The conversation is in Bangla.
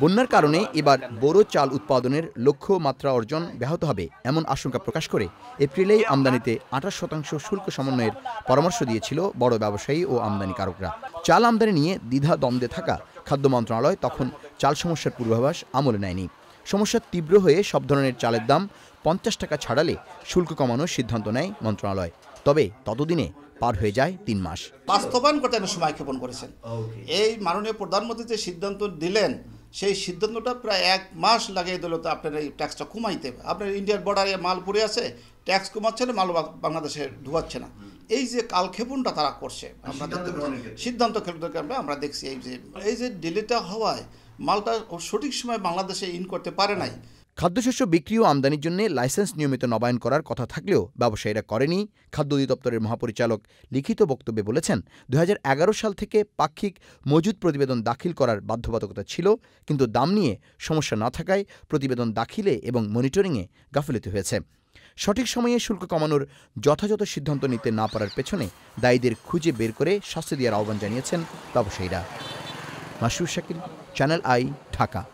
বন্যার কারণে এবার বোরো চাল উৎপাদনের লক্ষ্য মাত্রা অর্জন ব্যাহত হবে এমন আশঙ্কা প্রকাশ করে এপ্রিলেই আমদানিতে আঠাশ শতাংশ শুল্ক সমন্বয়ের পরামর্শ দিয়েছিল বড় ব্যবসায়ী ও আমদানিকারকরা চাল আমদানি নিয়ে দ্বিধা দ্বন্দ্বে থাকা খাদ্য মন্ত্রণালয় তখন চাল সমস্যার পূর্বাভাস আমলে নেয়নি সমস্যা তীব্র হয়ে সব ধরনের চালের দাম পঞ্চাশ টাকা ছাড়ালে শুল্ক কমানোর সিদ্ধান্ত নেয় মন্ত্রণালয় তবে ততদিনে পার হয়ে যায় তিন মাস বাস্তবায়ন করতে সময় ক্ষেপণ করেছেন এই মাননীয় প্রধানমন্ত্রী যে সিদ্ধান্ত দিলেন সেই সিদ্ধান্তটা প্রায় এক মাস লাগিয়ে দিল তো আপনার এই ট্যাক্সটা কমাইতে হবে আপনার ইন্ডিয়ার বর্ডারে মাল পড়ে আছে ট্যাক্স কমাচ্ছে না মাল বাংলাদেশে ঢুকাচ্ছে না এই যে কালক্ষেপণটা তারা করছে আমরা সিদ্ধান্ত ক্ষেত্রে আমরা আমরা দেখছি এই যে এই যে ডিলেটা হওয়ায় মালটা সঠিক সময় বাংলাদেশে ইন করতে পারে নাই হ্যাঁ। খাদ্যশস্য বিক্রি ও আমদানির জন্য লাইসেন্স নিয়মিত নবায়ন করার কথা থাকলেও ব্যবসায়ীরা করেনি খাদ্য অধিদপ্তরের মহাপরিচালক লিখিত বক্তব্যে বলেছেন দু সাল থেকে পাক্ষিক মজুদ প্রতিবেদন দাখিল করার বাধ্যবাধকতা ছিল কিন্তু দাম নিয়ে সমস্যা না থাকায় প্রতিবেদন দাখিলে এবং মনিটরিংয়ে গাফিলতি হয়েছে সঠিক সময়ে শুল্ক কমানোর যথাযথ সিদ্ধান্ত নিতে না পারার পেছনে দায়ীদের খুঁজে বের করে শাস্তি দেওয়ার আহ্বান জানিয়েছেন ব্যবসায়ীরা মাসুর শাকিল চ্যানেল আই ঢাকা